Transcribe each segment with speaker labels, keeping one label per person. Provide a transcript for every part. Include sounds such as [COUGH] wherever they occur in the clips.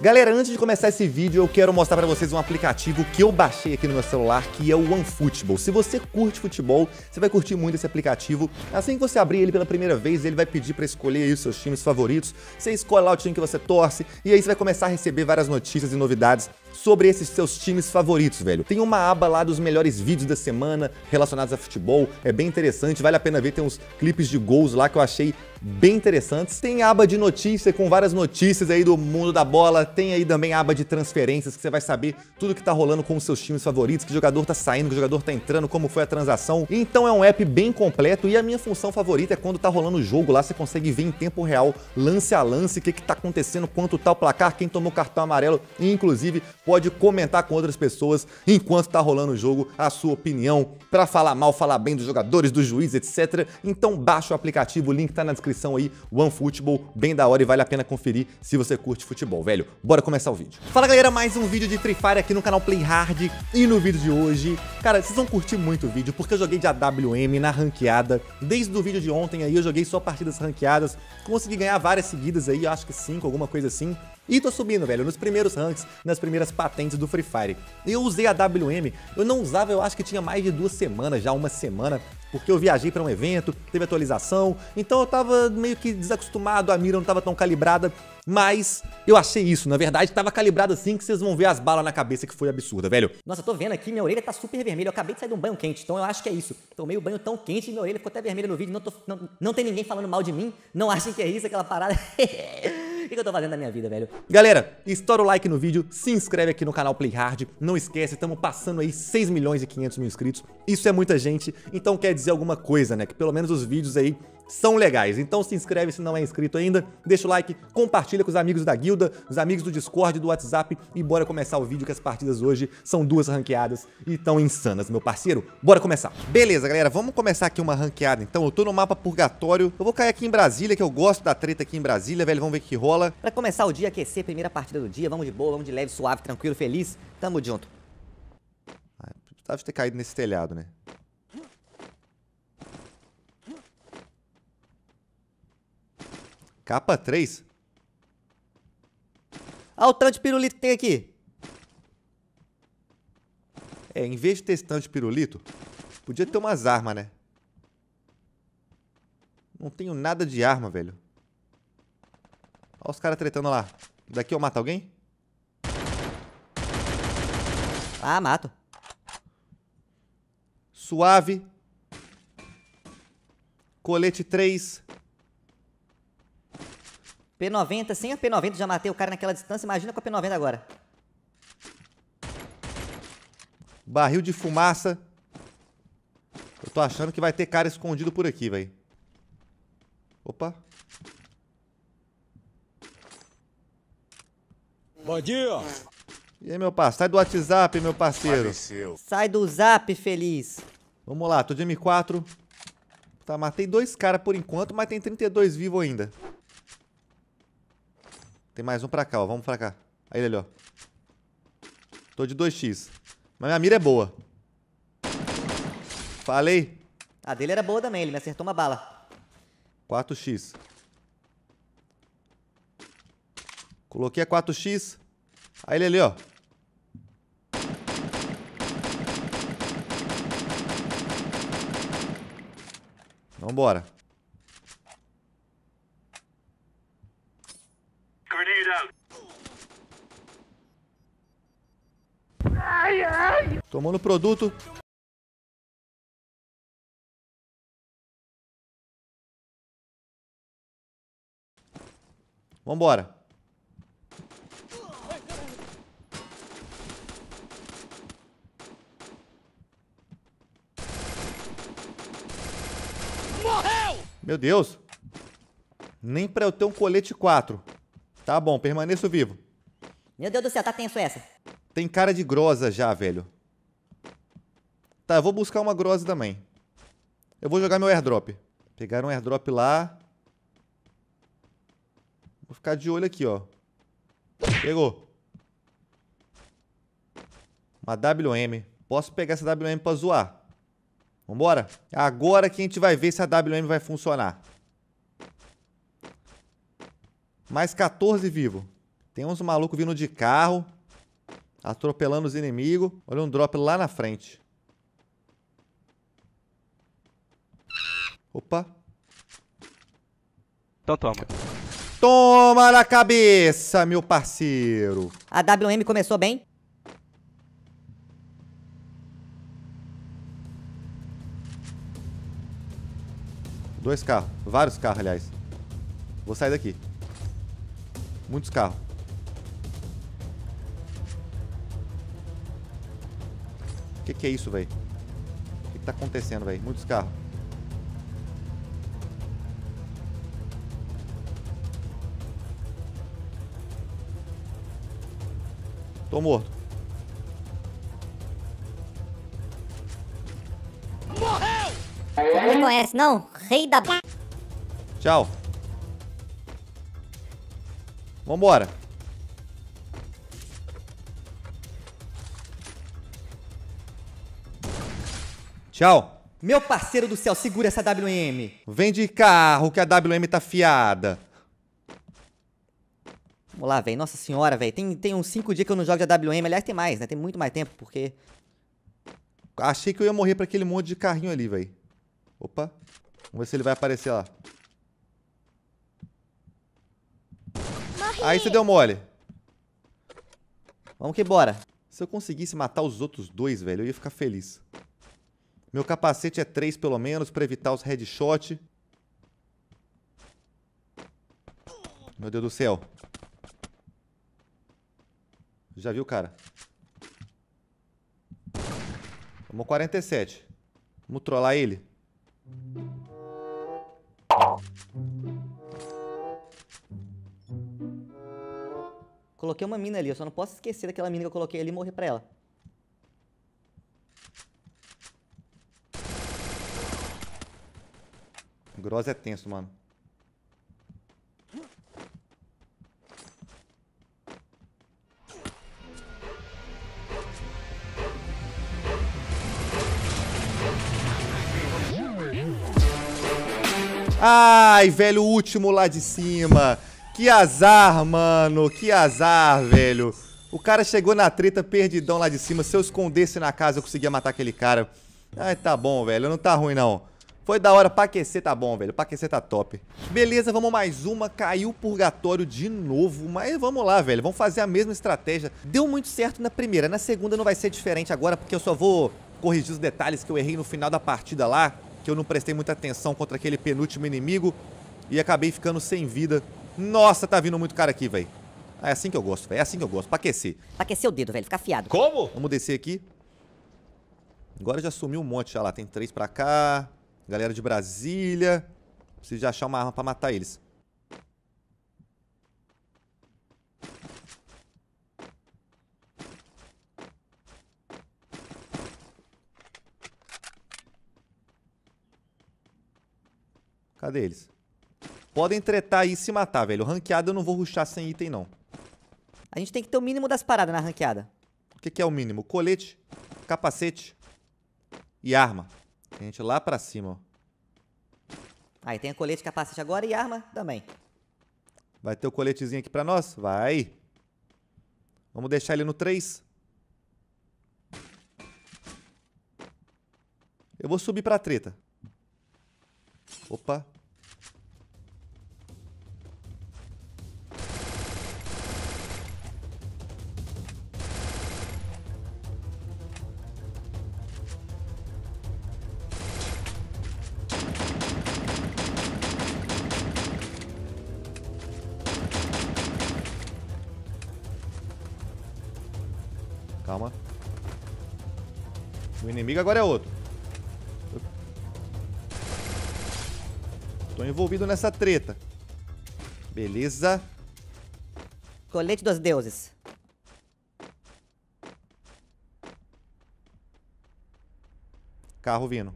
Speaker 1: Galera, antes de começar esse vídeo, eu quero mostrar para vocês um aplicativo que eu baixei aqui no meu celular, que é o OneFootball. Se você curte futebol, você vai curtir muito esse aplicativo. Assim que você abrir ele pela primeira vez, ele vai pedir para escolher aí os seus times favoritos. Você escolhe lá o time que você torce e aí você vai começar a receber várias notícias e novidades sobre esses seus times favoritos, velho. Tem uma aba lá dos melhores vídeos da semana relacionados a futebol, é bem interessante, vale a pena ver, tem uns clipes de gols lá que eu achei bem interessantes. Tem aba de notícia com várias notícias aí do mundo da bola, tem aí também aba de transferências que você vai saber tudo que tá rolando com os seus times favoritos, que jogador tá saindo, que jogador tá entrando, como foi a transação. Então é um app bem completo e a minha função favorita é quando tá rolando o jogo lá, você consegue ver em tempo real, lance a lance, o que que tá acontecendo, quanto tá o placar, quem tomou cartão amarelo e inclusive pode comentar com outras pessoas enquanto tá rolando o jogo a sua opinião para falar mal, falar bem dos jogadores, dos juízes, etc. Então baixa o aplicativo, o link tá na descrição descrição aí, OneFootball, bem da hora e vale a pena conferir se você curte futebol, velho. Bora começar o vídeo. Fala galera, mais um vídeo de Free Fire aqui no canal Play Hard e no vídeo de hoje, cara, vocês vão curtir muito o vídeo porque eu joguei de AWM na ranqueada, desde o vídeo de ontem aí eu joguei só partidas ranqueadas, consegui ganhar várias seguidas aí, acho que cinco, alguma coisa assim, e tô subindo, velho, nos primeiros ranks, nas primeiras patentes do Free Fire. Eu usei a WM, eu não usava, eu acho que tinha mais de duas semanas, já uma semana, porque eu viajei para um evento, teve atualização, então eu tava meio que desacostumado, a mira não tava tão calibrada, mas eu achei isso, na verdade tava calibrado assim que vocês vão ver as balas na cabeça que foi absurda, velho. Nossa, eu tô vendo aqui, minha orelha tá super vermelha, eu acabei de sair de um banho quente, então eu acho que é isso. Tomei o um banho tão quente e minha orelha ficou até vermelha no vídeo, não, tô, não, não tem ninguém falando mal de mim, não [LAUGHS] achem que é isso, aquela parada... [LAUGHS] que, que eu tô fazendo na minha vida, velho? Galera, estoura o like no vídeo, se inscreve aqui no canal Play Hard. Não esquece, estamos passando aí 6 milhões e 500 mil inscritos. Isso é muita gente, então quer dizer alguma coisa, né? Que pelo menos os vídeos aí são legais. Então se inscreve se não é inscrito ainda, deixa o like, compartilha com os amigos da guilda, os amigos do Discord, do WhatsApp e bora começar o vídeo que as partidas hoje são duas ranqueadas e tão insanas, meu parceiro. Bora começar. Beleza, galera, vamos começar aqui uma ranqueada então. Eu tô no mapa Purgatório. Eu vou cair aqui em Brasília, que eu gosto da treta aqui em Brasília, velho. Vamos ver o que rola. Pra começar o dia, aquecer, primeira partida do dia. Vamos de boa, vamos de leve, suave, tranquilo, feliz. Tamo junto. Ah, precisava ter caído nesse telhado, né? Capa 3? Olha o tanto de pirulito que tem aqui. É, em vez de ter esse tanto de pirulito, podia ter umas armas, né? Não tenho nada de arma, velho. Olha os caras tretando lá. Daqui eu mato alguém? Ah, mato. Suave. Colete 3. P90, sem a P90 já matei o cara naquela distância, imagina com a P90 agora. Barril de fumaça. Eu tô achando que vai ter cara escondido por aqui, velho. Opa. Bom dia. E aí, meu parceiro? Sai do WhatsApp, meu parceiro. Sai do Zap, feliz. Vamos lá, tô de M4. Tá, matei dois caras por enquanto, mas tem 32 vivos ainda. Tem mais um pra cá, ó. Vamos pra cá. Aí ele, ó. Tô de 2x. Mas minha mira é boa. Falei. A dele era boa também, ele me acertou uma bala. 4x. Coloquei a 4x. Aí ele ali, ó. Vambora. Tomou no produto. Vambora. Morreu! Meu Deus. Nem pra eu ter um colete 4. Tá bom, permaneço vivo. Meu Deus do céu, tá tenso essa. Tem cara de grosa já, velho. Tá, eu vou buscar uma Grosse também. Eu vou jogar meu airdrop. Pegar um airdrop lá. Vou ficar de olho aqui, ó. Pegou. Uma WM. Posso pegar essa WM pra zoar. Vambora. É agora que a gente vai ver se a WM vai funcionar. Mais 14 vivo. Tem uns malucos vindo de carro. Atropelando os inimigos. Olha um drop lá na frente. Opa. Então toma. Toma na cabeça, meu parceiro. A WM começou bem. Dois carros. Vários carros, aliás. Vou sair daqui. Muitos carros. O que, que, é isso, velho? O que, que tá acontecendo, velho? Muitos carros. Tô morto. Morreu! Não me conhece não? Rei da... Tchau. Vambora. Tchau. Meu parceiro do céu, segura essa WM. Vem de carro que a WM tá fiada. Vamos lá, velho. Nossa senhora, velho. Tem, tem uns 5 dias que eu não jogo de AWM. Aliás, tem mais, né? Tem muito mais tempo, porque... Achei que eu ia morrer pra aquele monte de carrinho ali, velho. Opa. Vamos ver se ele vai aparecer lá. Morri. Aí você deu mole. Vamos que bora. Se eu conseguisse matar os outros dois, velho, eu ia ficar feliz. Meu capacete é 3 pelo menos, pra evitar os headshots. Meu Deus do céu. Já viu, cara? Tomou 47. Vamos trollar ele? Coloquei uma mina ali, eu só não posso esquecer daquela mina que eu coloquei ali e morrer pra ela. Gross é tenso, mano. Ai, velho, o último lá de cima. Que azar, mano. Que azar, velho. O cara chegou na treta perdidão lá de cima. Se eu escondesse na casa, eu conseguia matar aquele cara. Ai, tá bom, velho. Não tá ruim, não. Foi da hora, pra aquecer tá bom, velho, pra aquecer tá top Beleza, vamos mais uma, caiu o purgatório de novo Mas vamos lá, velho, vamos fazer a mesma estratégia Deu muito certo na primeira, na segunda não vai ser diferente agora Porque eu só vou corrigir os detalhes que eu errei no final da partida lá que eu não prestei muita atenção contra aquele penúltimo inimigo e acabei ficando sem vida. Nossa, tá vindo muito cara aqui, velho. É assim que eu gosto, velho. É assim que eu gosto. Pra aquecer. Pra aquecer o dedo, velho. Ficar afiado. Como? Vamos descer aqui. Agora já sumiu um monte já lá. Tem três pra cá. Galera de Brasília. Preciso de achar uma arma pra matar eles. Cadê eles? Podem tretar aí e se matar, velho. Ranqueada eu não vou ruxar sem item, não. A gente tem que ter o mínimo das paradas na ranqueada. O que, que é o mínimo? Colete, capacete e arma. Tem gente lá pra cima, ó. Aí tem colete, capacete agora e arma também. Vai ter o coletezinho aqui pra nós? Vai. Vamos deixar ele no 3. Eu vou subir pra treta. Opa. Calma. O inimigo agora é outro. Tô envolvido nessa treta. Beleza. Colete dos deuses. Carro vindo.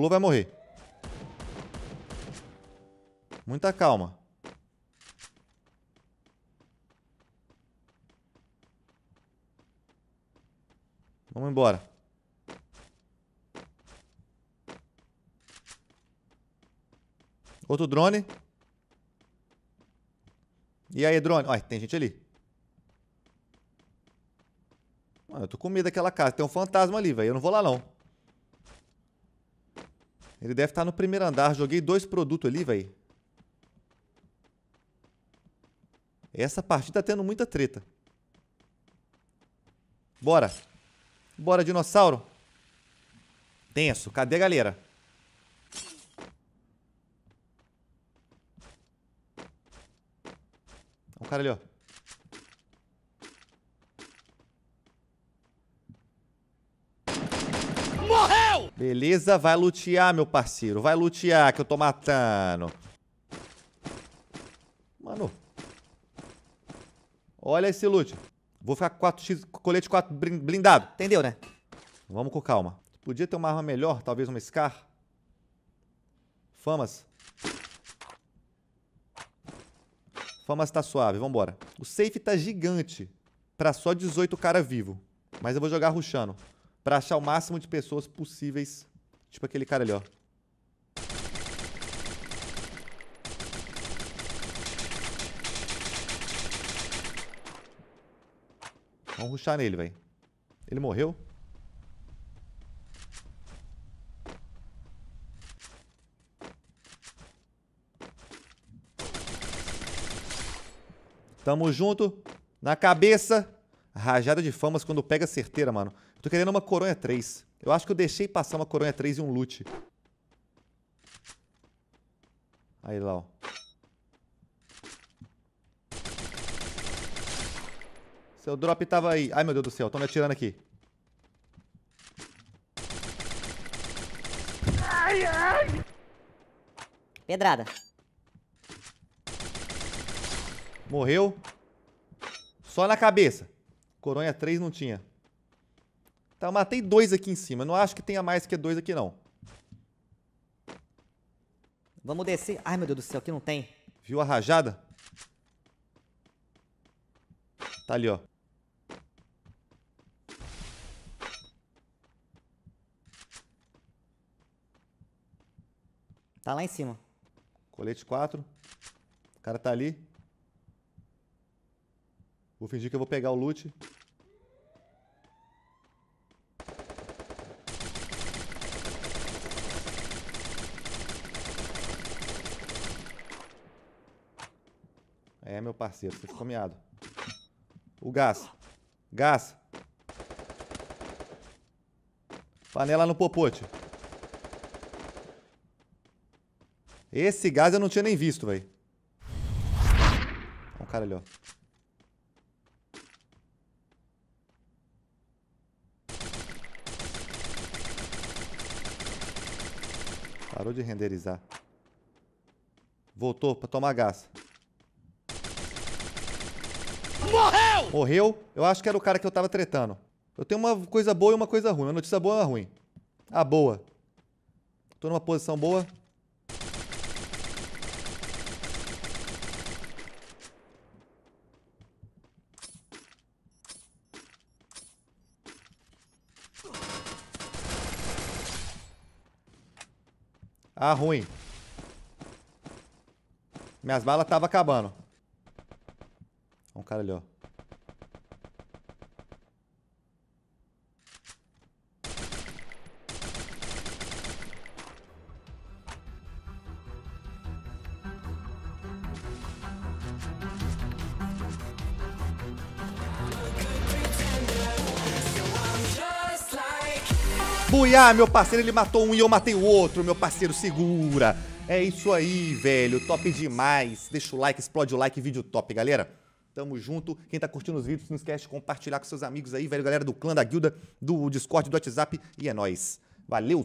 Speaker 1: Pulou, vai morrer. Muita calma. Vamos embora. Outro drone. E aí, drone? Olha, tem gente ali. Mano, eu tô com medo daquela casa. Tem um fantasma ali, velho. Eu não vou lá, não. Ele deve estar tá no primeiro andar. Joguei dois produtos ali, velho. Essa partida tá tendo muita treta. Bora. Bora, dinossauro. Tenso. Cadê a galera? Um cara ali, ó. Beleza, vai lutear, meu parceiro. Vai lutear, que eu tô matando. Mano. Olha esse loot. Vou ficar com 4x, colete 4 blindado. Entendeu, né? Vamos com calma. Podia ter uma arma melhor, talvez uma Scar. Famas. Famas tá suave, vambora. O safe tá gigante. Pra só 18 cara vivo. Mas eu vou jogar rushando para achar o máximo de pessoas possíveis. Tipo aquele cara ali, ó. Vamos ruxar nele, velho. Ele morreu? Tamo junto. Na cabeça. Rajada de famas quando pega certeira, mano tô querendo uma coronha 3. Eu acho que eu deixei passar uma coronha 3 e um loot. Aí lá, ó. Seu drop tava aí. Ai, meu Deus do céu. Estão me atirando aqui. Ai, ai. Pedrada. Morreu. Só na cabeça. Coronha 3 não tinha. Tá, eu matei dois aqui em cima. Não acho que tenha mais que dois aqui, não. Vamos descer. Ai, meu Deus do céu, aqui não tem. Viu a rajada? Tá ali, ó. Tá lá em cima. Colete 4. O cara tá ali. Vou fingir que eu vou pegar o loot. É, meu parceiro, você ficou meado. O gás. Gás. Panela no popote. Esse gás eu não tinha nem visto, velho. um cara ali, ó. Parou de renderizar. Voltou pra tomar gás. Morreu! Morreu? Eu acho que era o cara que eu tava tretando. Eu tenho uma coisa boa e uma coisa ruim. Uma notícia boa e uma ruim. A ah, boa. Tô numa posição boa. Ah, ruim. Minhas balas estavam acabando cara ali, ó. Buiá, meu parceiro, ele matou um e eu matei o outro, meu parceiro, segura. É isso aí, velho, top demais. Deixa o like, explode o like, vídeo top, galera. Tamo junto. Quem tá curtindo os vídeos, não esquece de compartilhar com seus amigos aí, velho. Galera do clã, da guilda, do Discord, do WhatsApp. E é nóis. Valeu!